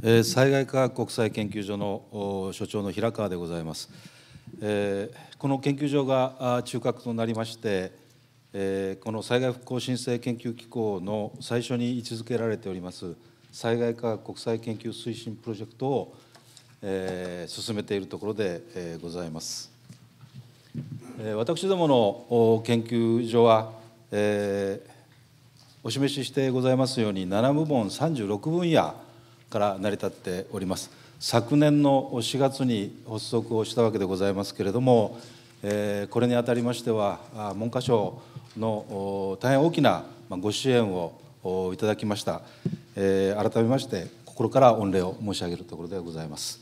え災害科学国際研究所の所長の平川でございます、えこの研究所が中核となりまして、えこの災害復興申請研究機構の最初に位置づけられております災害科学国際研究推進プロジェクトを、え進めているところで、えございます、え私どもの研究所は、えお示ししてございますように7部門36分野から成り立っております昨年の4月に発足をしたわけでございますけれども、えー、これにあたりましては文科省の大変大きなご支援をいただきました、えー、改めまして心から御礼を申し上げるところでございます。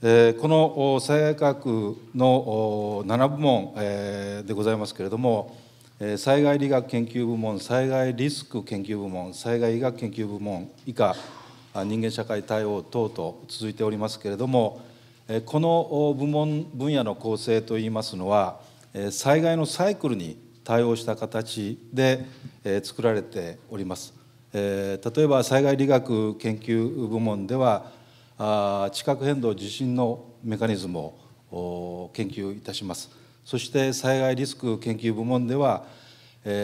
えー、この害科学の7部門、えでございますけれども、え災害理学研究部門災害リスク研究部門災害医学研究部門以下人間社会対応等々続いておりますけれどもこの部門分野の構成といいますのは災害のサイクルに対応した形で作られております。例えば災害理学研究部門では地殻変動地震のメカニズムを研究いたしますそして災害リスク研究部門では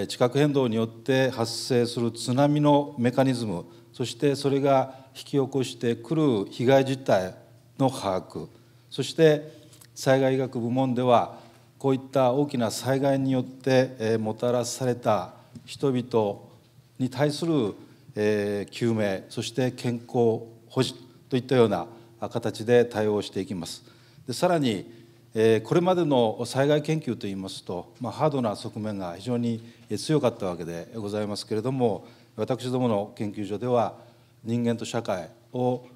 地殻変動によって発生する津波のメカニズムそしてそれが引き起こしてくる被害実態の把握そして災害医学部門ではこういった大きな災害によってもたらされた人々に対する救命そして健康保持といったような形で対応していきます。でさらにこれまでの災害研究といいますと、まあ、ハードな側面が非常に強かったわけでございますけれども私どもの研究所では人間と社会を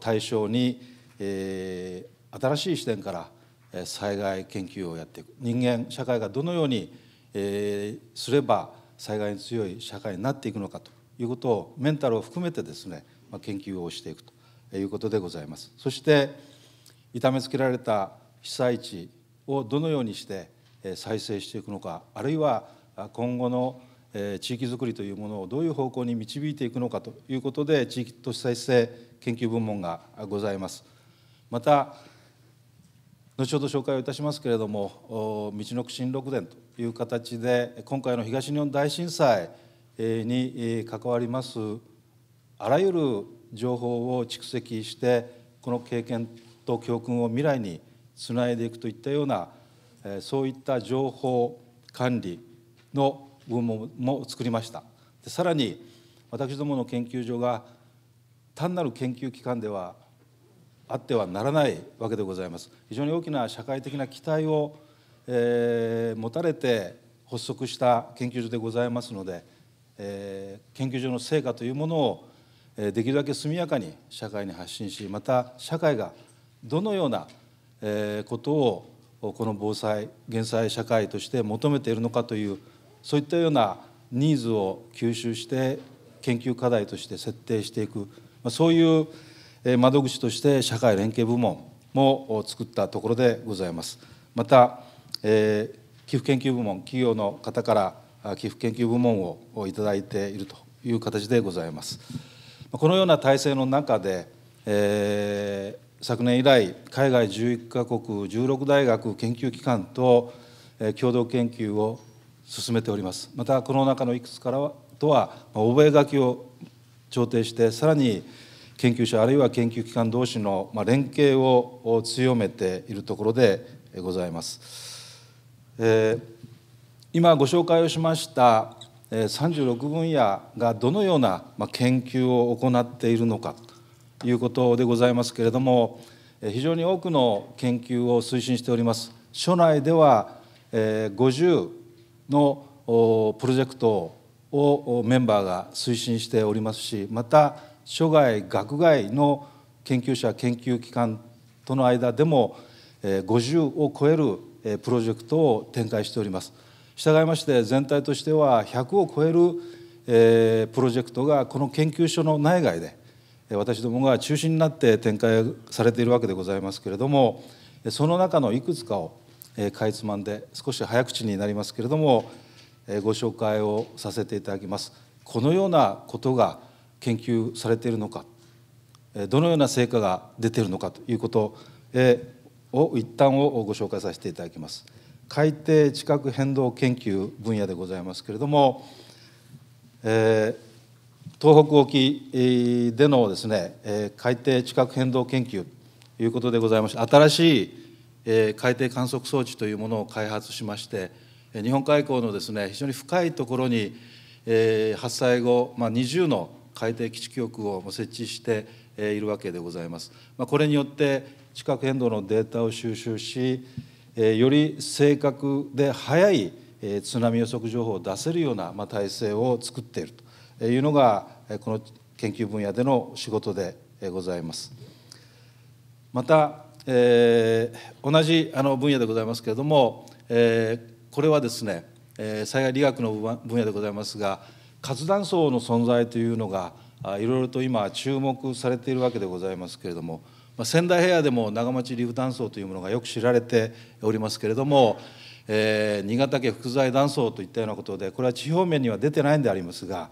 対象に、えー、新しい視点から災害研究をやっていく人間社会がどのように、えー、すれば災害に強い社会になっていくのかということをメンタルを含めてですね、まあ、研究をしていくということでございます。そして痛めつけられた被災地をどのようにして再生していくのかあるいは今後の地域づくりというものをどういう方向に導いていくのかということで地域都市再生研究部門がございます。また後ほど紹介をいたしますけれども「道のく新六伝」という形で今回の東日本大震災に関わりますあらゆる情報を蓄積してこの経験と教訓を未来につないでいくといったようなそういった情報管理の部門も作りましたでさらに私どもの研究所が単なる研究機関ではあってはならないわけでございます非常に大きな社会的な期待を、えー、持たれて発足した研究所でございますので、えー、研究所の成果というものをできるだけ速やかに社会に発信しまた社会がどのようなことをこの防災減災社会として求めているのかというそういったようなニーズを吸収して研究課題として設定していく、まあ、そういう窓口として社会連携部門も作ったところでございます。また、えー、寄付研究部門企業の方から寄付研究部門をいただいているという形でございます。このような体制の中で、えー、昨年以来海外11カ国16大学研究機関と共同研究を進めておりますまたこの中のいくつからとは覚書を調停してさらに研究者あるいは研究機関同士の連携を強めているところでございます、えー、今ご紹介をしました36分野がどのような研究を行っているのかということでございますけれども非常に多くの研究を推進しております。所内では50のプロジェクトをメンバーが推進しておりますしまた諸外学外の研究者研究機関との間でも50を超えるプロジェクトを展開しております。従いまして全体としては100を超えるプロジェクトがこの研究所の内外で私どもが中心になって展開されているわけでございますけれどもその中のいくつかをえかいつまんで少し早口になりますけれども、えご紹介をさせていただきます。このようなことが研究されているのか、えどのような成果が出ているのかということ、えを一旦をご紹介させていただきます。海底地殻変動研究分野でございますけれども、えー、東北沖でのですね、え海底地殻変動研究ということでございまして新しいえー、海底観測装置というものを開発しまして日本海溝のですね非常に深いところに、えー、発災後、まあ、20の海底基地局を設置しているわけでございます。まあ、これによって地殻変動のデータを収集し、えー、より正確で早い、えー、津波予測情報を出せるような、まあ、体制を作っているというのがこの研究分野での仕事でございます。またえー、同じあの分野でございますけれども、えー、これはですね、えー、災害理学の分野でございますが活断層の存在というのがいろいろと今注目されているわけでございますけれども、まあ、仙台平野でも長町リフ断層というものがよく知られておりますけれども、えー、新潟県福材断層といったようなことでこれは地表面には出てないんでありますが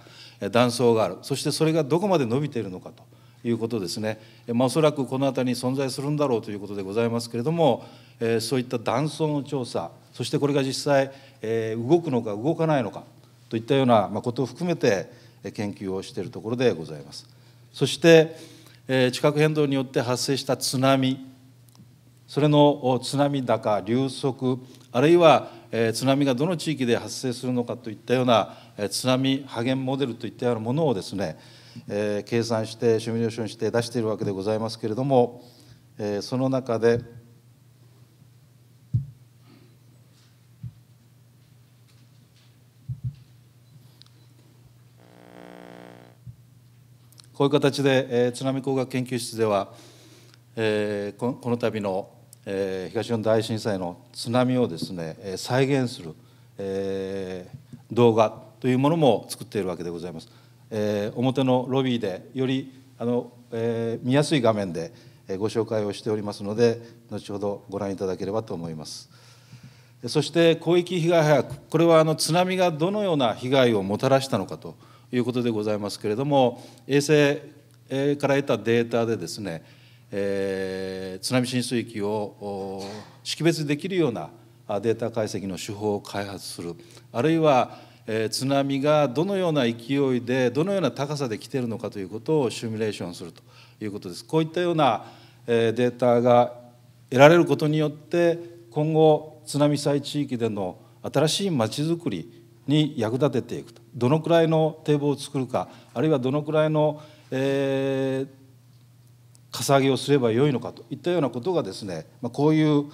断層があるそしてそれがどこまで伸びているのかと。いうことですね、まあ、おそらくこの辺りに存在するんだろうということでございますけれども、えー、そういった断層の調査そしてこれが実際、えー、動くのか動かないのかといったようなことを含めて研究をしているところでございます。そして、え地殻変動によって発生した津波それの津波高流速あるいは津波がどの地域で発生するのかといったような津波波源モデルといったようなものをですねえー、計算してシミュレーションして出しているわけでございますけれども、えー、その中でこういう形で、えー、津波工学研究室では、えー、この度の、えー、東日本大震災の津波をですね再現する、えー、動画というものも作っているわけでございます。えー、表のロビーでよりあの、えー、見やすい画面でご紹介をしておりますので後ほどご覧いただければと思います。そして広域被害把握これはあの津波がどのような被害をもたらしたのかということでございますけれども衛星から得たデータでですね、えー、津波浸水域を識別できるようなデータ解析の手法を開発するあるいはえ津波がどのような勢いでどのような高さで来てるのかということをシミュレーションするということです。こういったような、えデータが得られることによって今後津波災地域での新しいまちづくりに役立てていくとどのくらいの堤防を作るかあるいはどのくらいの、えー、かさ上げをすればよいのかといったようなことがですね、まあ、こういう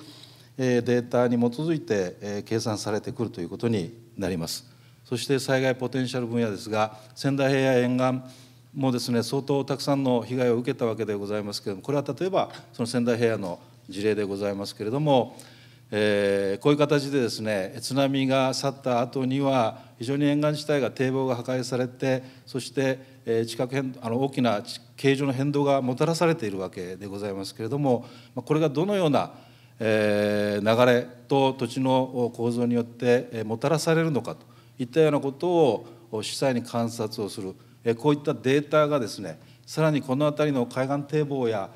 データに基づいて計算されてくるということになります。そして災害ポテンシャル分野ですが仙台平野沿岸もですね相当たくさんの被害を受けたわけでございますけれどもこれは例えばその仙台平野の事例でございますけれども、えー、こういう形でですね津波が去った後には非常に沿岸地帯が堤防が破壊されてそして、え地殻変あの大きな形状の変動がもたらされているわけでございますけれどもこれがどのようなえー、流れと土地の構造によってもたらされるのかといったようなことを主催に観察をする、えこういったデータがですねさらにこの辺りの海岸堤防や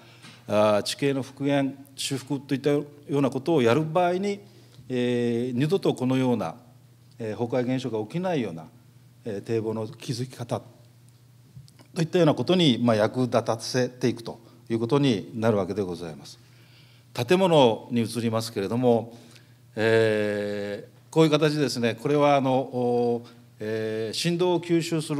地形の復元修復といったようなことをやる場合に、え二度とこのような、え崩壊現象が起きないような、え堤防の築き方といったようなことに、まあ、役立たせていくということになるわけでございます。建物に移りますけれども、えー、こういう形ですねこれはあの、えー、振動を吸収する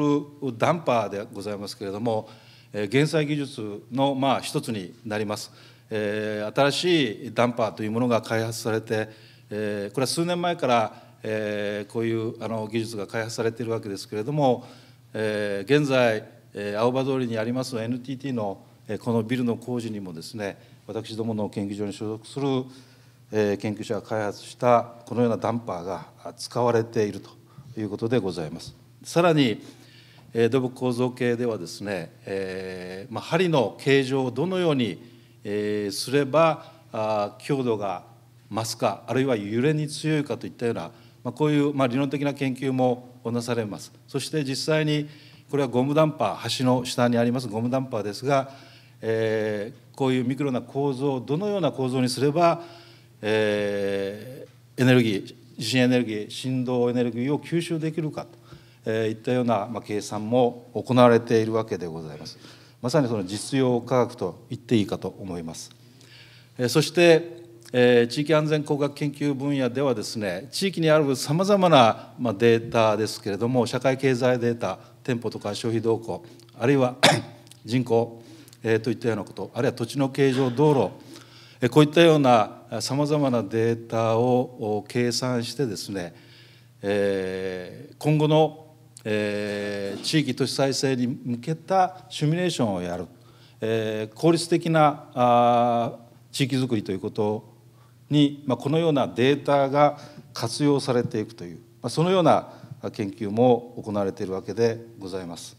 ダンパーでございますけれども、えー、減災技術のまあ一つになります、えー、新しいダンパーというものが開発されて、えー、これは数年前からえー、こういうあの技術が開発されているわけですけれども、えー、現在、えー、青葉通りにあります NTT の、えー、このビルの工事にもですね私どもの研究所に所属する、え研究者が開発したこのようなダンパーが使われているということでございます。さらに土木構造系ではですね、えま針の形状をどのように、えすればあ強度が増すかあるいは揺れに強いかといったような、まこういう、ま理論的な研究もなされます。そして実際にこれはゴムダンパー橋の下にありますゴムダンパーですが、えこういうミクロな構造をどのような構造にすればえー、エネルギー地震エネルギー振動エネルギーを吸収できるかといったような計算も行われているわけでございますまさにその実用科学と言っていいかと思いますそして地域安全工学研究分野ではですね地域にあるさまざまなデータですけれども社会経済データ店舗とか消費動向あるいは 人口といったようなことあるいは土地の形状道路こういったようなさまざまなデータを計算してですね、え今後の、え地域都市再生に向けたシミュレーションをやる、え効率的なあ地域づくりということに、まあ、このようなデータが活用されていくという、まあ、そのような研究も行われているわけでございます。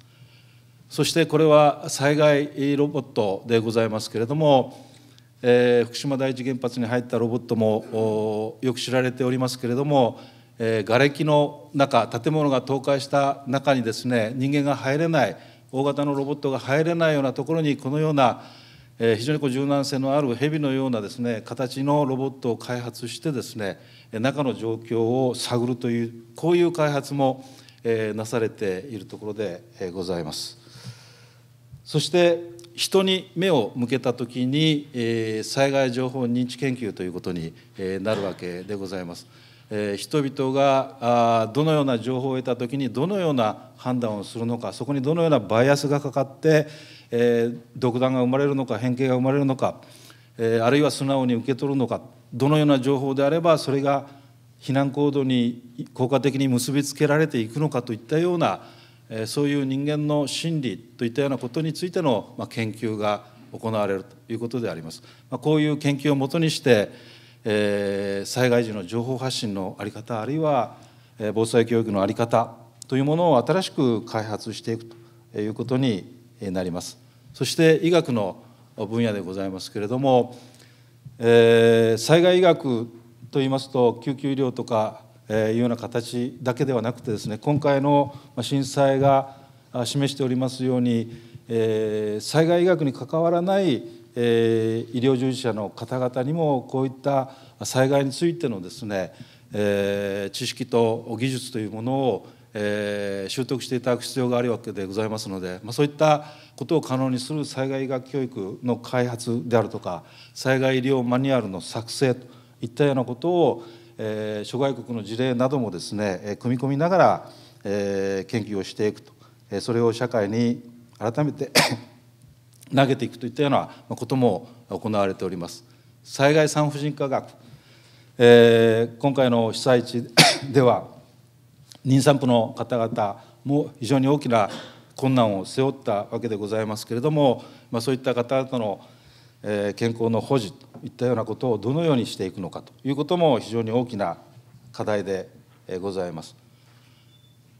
そしてこれは災害ロボットでございますけれどもえー、福島第一原発に入ったロボットもよく知られておりますけれども、えー、瓦礫の中建物が倒壊した中にですね人間が入れない大型のロボットが入れないようなところにこのような、えー、非常にこう柔軟性のある蛇のようなですね形のロボットを開発してですね中の状況を探るというこういう開発も、えー、なされているところでございます。そして人に目を向けた時に、え災害情報認知研究ということに、えなるわけでございます。え人々があどのような情報を得た時にどのような判断をするのかそこにどのようなバイアスがかかって、え独断が生まれるのか偏見が生まれるのか、えあるいは素直に受け取るのかどのような情報であればそれが避難行動に効果的に結びつけられていくのかといったようなそういう人間の心理といったようなことについての研究が行われるということであります。こういう研究をもとにして災害時の情報発信の在り方あるいは防災教育の在り方というものを新しく開発していくということになります。そして医学の分野でございますけれども、え災害医学といいますと救急医療とかいうような形だけではなくてですね今回の震災が示しておりますように、えー、災害医学に関わらないえー、医療従事者の方々にもこういった災害についてのですね、えー、知識と技術というものを、えー、習得していただく必要があるわけでございますので、まあ、そういったことを可能にする災害医学教育の開発であるとか災害医療マニュアルの作成といったようなことを、えー、諸外国の事例などもですねえ組み込みながら、えー、研究をしていくと、えー、それを社会に改めて 投げていくといったようなことも行われております。災害産婦人科学、えー、今回の被災地 では妊産婦の方々も非常に大きな困難を背負ったわけでございますけれども、まあ、そういった方々の、え健康の保持いったようなことをどのようにしていくのかということも非常に大きな課題でございます。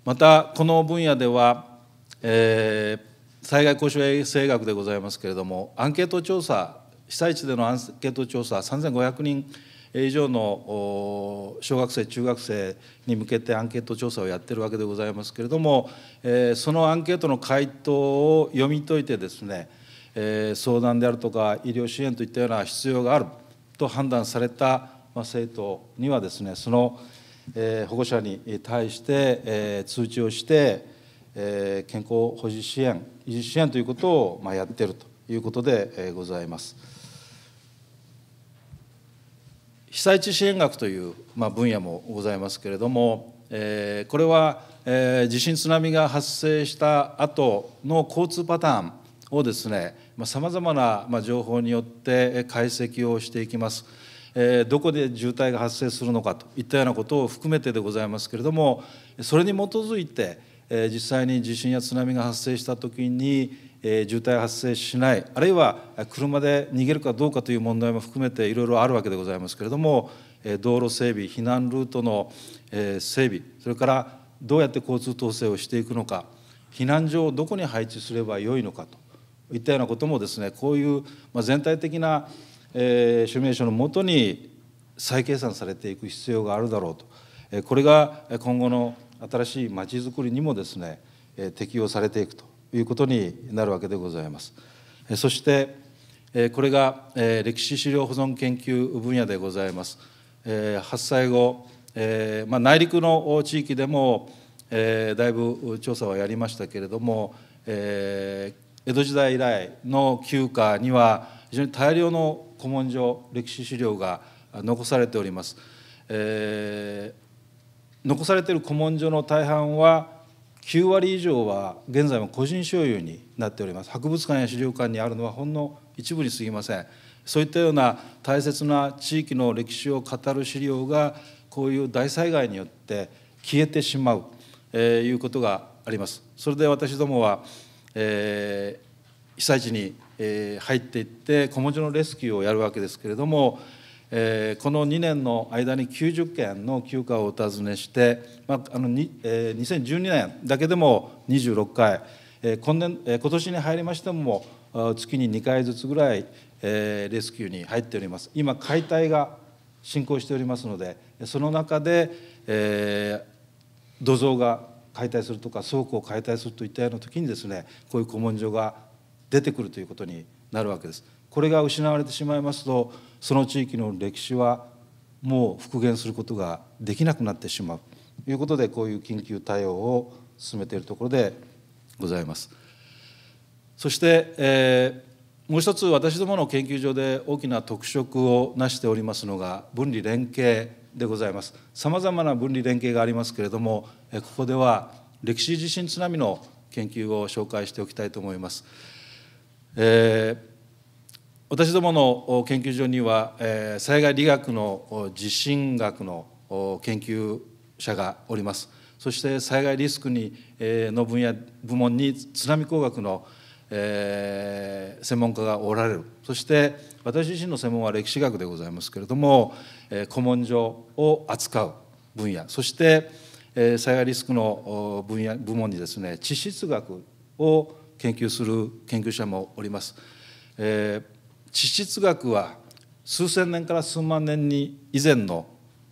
またこの分野では、えー、災害公衆衛生学でございますけれどもアンケート調査被災地でのアンケート調査3500人以上の小学生中学生に向けてアンケート調査をやってるわけでございますけれども、えー、そのアンケートの回答を読み解いてですね相談であるとか医療支援といったような必要があると判断された、まあ、生徒にはですねその、え保護者に対して、え通知をして、え健康保持支援維持支援ということを、まあ、やっているということでございます。被災地支援学という、まあ、分野もございますけれども、えこれは、え地震津波が発生した後の交通パターンをですねさまざ、まな、ま情報によって解析をしていきます。えどこで渋滞が発生するのかといったようなことを含めてでございますけれどもそれに基づいて、え実際に地震や津波が発生した時に、え渋滞発生しないあるいは車で逃げるかどうかという問題も含めていろいろあるわけでございますけれども、え道路整備避難ルートの、え整備それからどうやって交通統制をしていくのか避難所をどこに配置すればよいのかといったようなこともですねこういう全体的な、えー、署名書のもとに再計算されていく必要があるだろうと、えこれが今後の新しいまちづくりにもですね、え適用されていくということになるわけでございます。えそして、えこれが、え歴史資料保存研究分野でございます。え発災後、えまあ、内陸の地域でも、えだいぶ調査はやりましたけれども、江戸時代以来の旧家には非常に大量の古文書歴史資料が残されております、えー、残されている古文書の大半は9割以上は現在も個人所有になっております博物館や資料館にあるのはほんの一部に過ぎませんそういったような大切な地域の歴史を語る資料がこういう大災害によって消えてしまう、えー、いうことがありますそれで私どもはえー、被災地に、えー、入っていって小文字のレスキューをやるわけですけれども、えー、この2年の間に90件の休暇をお尋ねして、まああのにえー、2012年だけでも26回、えー、今年えー、今年に入りましても月に2回ずつぐらい、えー、レスキューに入っております今解体が進行しておりますのでその中で、えー、土蔵が解体するとか倉庫を解体するといったような時にですねこういう古文書が出てくるということになるわけです。これが失われてしまいますとその地域の歴史はもう復元することができなくなってしまうということでこういう緊急対応を進めているところでございます。そして、えー、もう一つ私どもの研究所で大きな特色を成しておりますのが分離連携でございますさまざまな分離連携がありますけれどもここでは歴史地震津波の研究を紹介しておきたいと思います、えー、私どもの研究所には、え災害理学の地震学の研究者がおりますそして災害リスクに、えの分野部門に津波工学のえー、専門家がおられるそして私自身の専門は歴史学でございますけれども、えー、古文書を扱う分野そして、えー、災害リスクの分野部門にですね地質学を研究する研究者もおります。えー、地質学は数千年から数万年に以前の、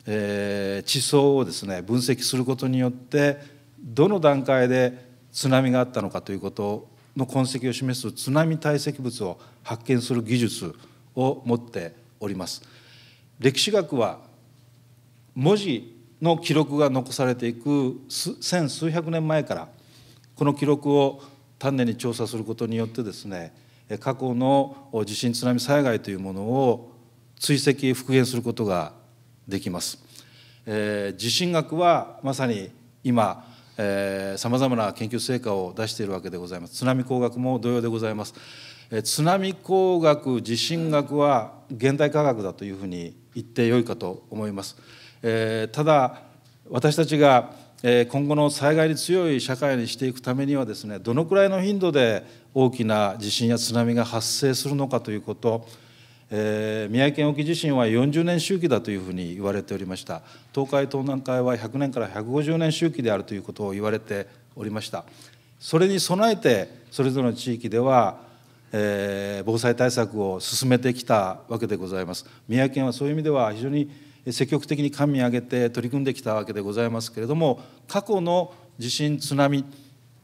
えー、地層をですね分析することによってどの段階で津波があったのかということの痕跡を示す津波堆積物を発見する技術を持っております歴史学は文字の記録が残されていく千数百年前からこの記録を丹念に調査することによってですね過去の地震津波災害というものを追跡復元することができます、えー、地震学はまさに今さまざまな研究成果を出しているわけでございます津波工学も同様でございます、えー、津波工学地震学は現代科学だというふうに言ってよいかと思います、えー、ただ私たちがえ今後の災害に強い社会にしていくためにはですねどのくらいの頻度で大きな地震や津波が発生するのかということえー、宮城県沖地震は40年周期だというふうに言われておりました東海東南海は100年から150年周期であるということを言われておりましたそれに備えてそれぞれの地域では、えー、防災対策を進めてきたわけでございます宮城県はそういう意味では非常に積極的に官民挙げて取り組んできたわけでございますけれども過去の地震津波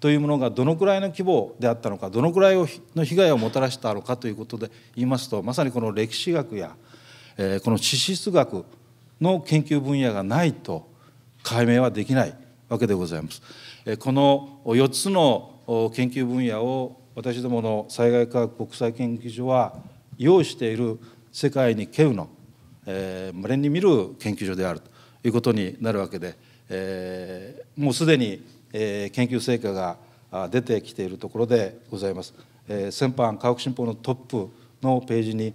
というものがどのくらいの規模であったのかどのくらいの被害をもたらしたのかということで言いますとまさにこの歴史学や、えこの地質学の研究分野がないと解明はできないわけでございます。えこの4つの研究分野を私どもの災害科学国際研究所は用意している世界に稀有の、えれ稀に見る研究所であるということになるわけで、えー、もうすでにえ研究成果が出てきているところでございます。え先般科学新報のトップのページに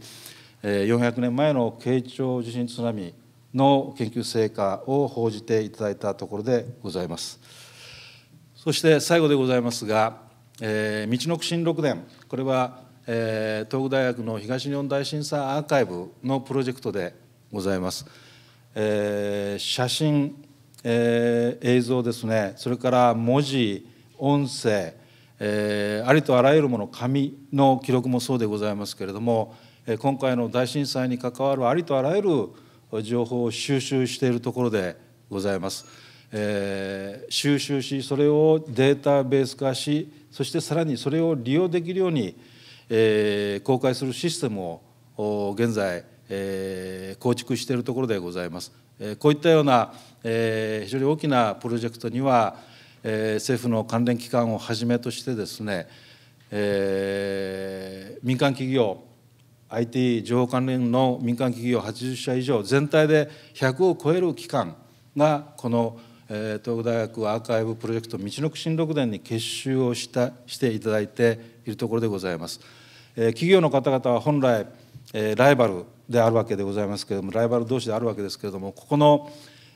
400年前の慶長地震津波の研究成果を報じていただいたところでございます。そして最後でございますが、えー、道のく新六伝これは、えー、東北大学の東日本大震災アーカイブのプロジェクトでございます。えー、写真えー、映像ですねそれから文字音声、えー、ありとあらゆるもの紙の記録もそうでございますけれども今回の大震災に関わるありとあらゆる情報を収集しているところでございます。えー、収集しそれをデータベース化しそしてさらにそれを利用できるように、えー、公開するシステムを現在え構築しているところでございます。えこういったような、え非常に大きなプロジェクトには、え政府の関連機関をはじめとしてですね、え民間企業 IT 情報関連の民間企業80社以上全体で100を超える機関がこの東北大学アーカイブプロジェクト「道のく新六伝」に結集をしたしていただいているところでございます。企業の方々は本来えライバルであるわけでございますけれどもライバル同士であるわけですけれどもここの、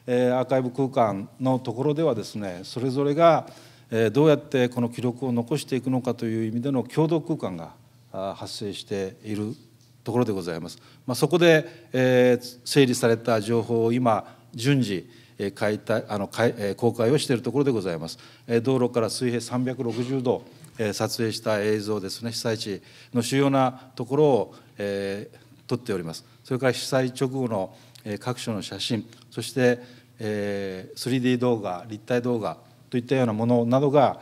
えアーカイブ空間のところではですねそれぞれが、えどうやってこの記録を残していくのかという意味での共同空間が発生しているところでございます。まあ、そこで、え整理された情報を今順次解体あの公開をしているところでございます。道路から水平360度撮影した映像ですね被災地の主要なところを、え撮っておりますそれから被災直後の、え各所の写真そして、え 3D 動画立体動画といったようなものなどが、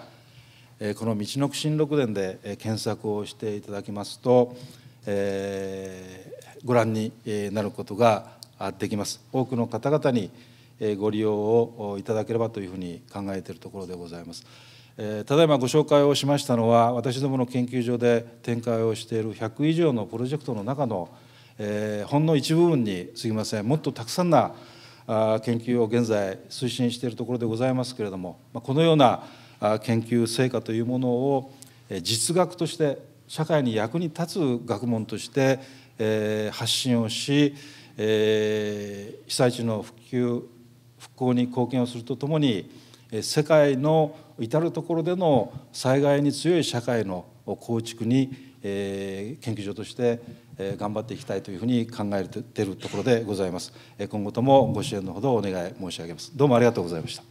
えこの「道のく新六伝で」え検索をしていただきますと、えご覧になることができます多くの方々にご利用をいただければというふうに考えているところでございます。えただいまご紹介をしましたのは私どもの研究所で展開をしている100以上のプロジェクトの中の、えほんの一部分にすぎませんもっとたくさんなあ研究を現在推進しているところでございますけれども、まこのような研究成果というものを実学として社会に役に立つ学問として、え発信をし、え被災地の復旧復興に貢献をするとともに世界の至る所での災害に強い社会の構築に研究所として頑張っていきたいというふうに考えているところでございます今後ともご支援のほどお願い申し上げますどうもありがとうございました